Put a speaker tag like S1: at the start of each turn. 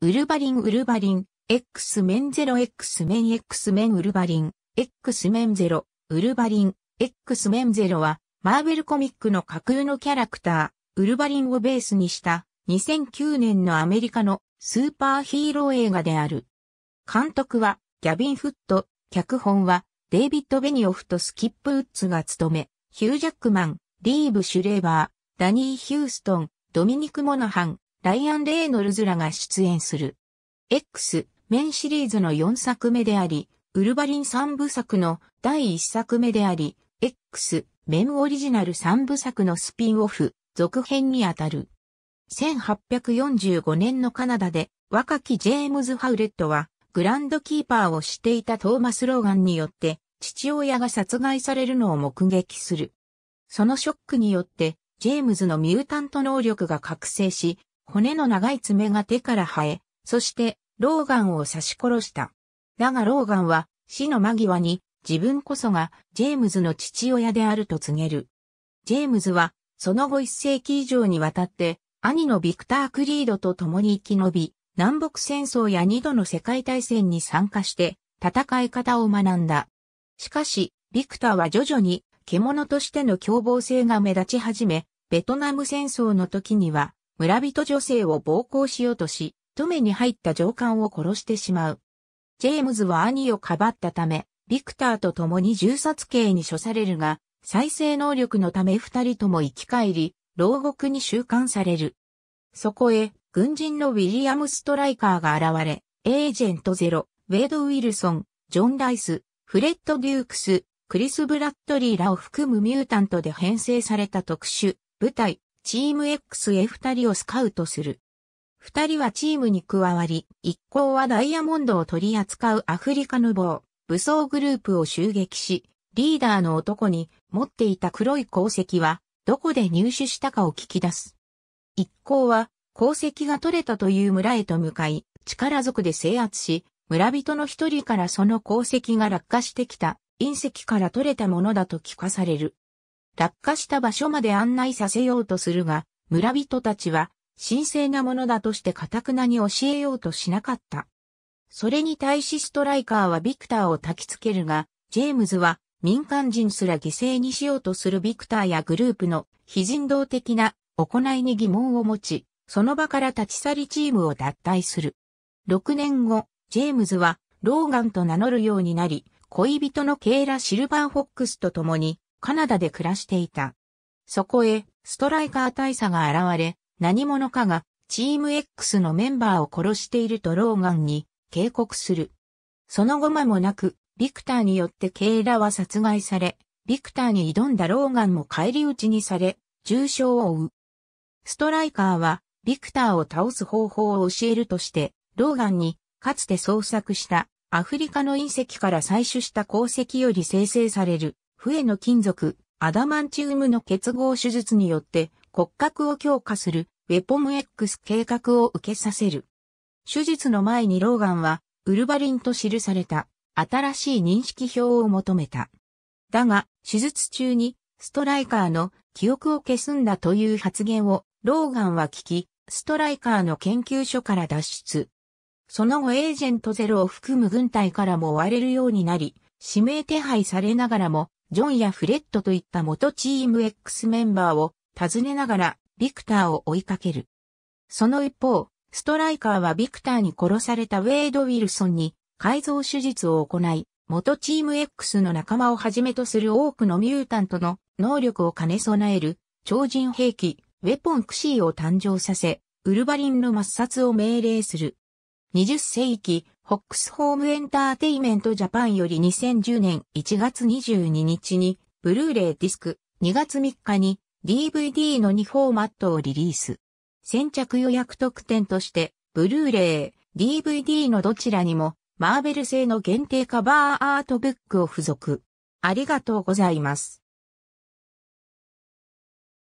S1: ウルバリンウルバリン、X メンゼロ X メン X メンウルバリン、X メンゼロ、ウルバリン、X メンゼロは、マーベルコミックの架空のキャラクター、ウルバリンをベースにした、2009年のアメリカのスーパーヒーロー映画である。監督は、ギャビン・フット、脚本は、デイビッド・ベニオフとスキップ・ウッズが務め、ヒュー・ジャックマン、リーブ・シュレーバー、ダニー・ヒューストン、ドミニク・モナハン、ライアン・レーノルズらが出演する。X、メンシリーズの4作目であり、ウルバリン3部作の第1作目であり、X、メンオリジナル3部作のスピンオフ、続編にあたる。1845年のカナダで若きジェームズ・ハウレットはグランドキーパーをしていたトーマス・ローガンによって父親が殺害されるのを目撃する。そのショックによってジェームズのミュータント能力が覚醒し骨の長い爪が手から生え、そしてローガンを刺し殺した。だがローガンは死の間際に自分こそがジェームズの父親であると告げる。ジェームズはその後一世紀以上にわたって兄のビクター・クリードと共に生き延び、南北戦争や二度の世界大戦に参加して戦い方を学んだ。しかし、ビクターは徐々に獣としての凶暴性が目立ち始め、ベトナム戦争の時には村人女性を暴行しようとし、止めに入った上官を殺してしまう。ジェームズは兄をかばったため、ビクターと共に銃殺刑に処されるが、再生能力のため二人とも生き返り、牢獄に収監される。そこへ、軍人のウィリアム・ストライカーが現れ、エージェントゼロ、ウェイド・ウィルソン、ジョン・ライス、フレッド・デュークス、クリス・ブラッドリーらを含むミュータントで編成された特殊、部隊、チーム X へ二人をスカウトする。二人はチームに加わり、一行はダイヤモンドを取り扱うアフリカの棒、武装グループを襲撃し、リーダーの男に持っていた黒い鉱石は、どこで入手したかを聞き出す。一行は、鉱石が取れたという村へと向かい、力族で制圧し、村人の一人からその鉱石が落下してきた隕石から取れたものだと聞かされる。落下した場所まで案内させようとするが、村人たちは神聖なものだとして堅くなに教えようとしなかった。それに対しストライカーはビクターを焚きつけるが、ジェームズは民間人すら犠牲にしようとするビクターやグループの非人道的な行いに疑問を持ち、その場から立ち去りチームを脱退する。6年後、ジェームズはローガンと名乗るようになり、恋人のケイラ・シルバーフォックスと共にカナダで暮らしていた。そこへ、ストライカー大佐が現れ、何者かが、チーム X のメンバーを殺しているとローガンに警告する。その後間もなく、ビクターによってケイラは殺害され、ビクターに挑んだローガンも返り討ちにされ、重傷を負う。ストライカーは、ビクターを倒す方法を教えるとして、ローガンに、かつて捜索した、アフリカの隕石から採取した鉱石より生成される、笛の金属、アダマンチウムの結合手術によって骨格を強化するウェポム X 計画を受けさせる。手術の前にローガンはウルバリンと記された新しい認識表を求めた。だが、手術中にストライカーの記憶を消すんだという発言をローガンは聞き、ストライカーの研究所から脱出。その後エージェントゼロを含む軍隊からも追われるようになり、指名手配されながらもジョンやフレッドといった元チーム X メンバーを尋ねながらビクターを追いかける。その一方、ストライカーはビクターに殺されたウェイド・ウィルソンに改造手術を行い、元チーム X の仲間をはじめとする多くのミュータントの能力を兼ね備える超人兵器ウェポンクシーを誕生させ、ウルバリンの抹殺を命令する。20世紀、ホックスホームエンターテイメントジャパンより2010年1月22日に、ブルーレイディスク、2月3日に DVD の2フォーマットをリリース。先着予約特典として、ブルーレイ、DVD のどちらにも、マーベル製の限定カバーアートブックを付属。ありがとうございます。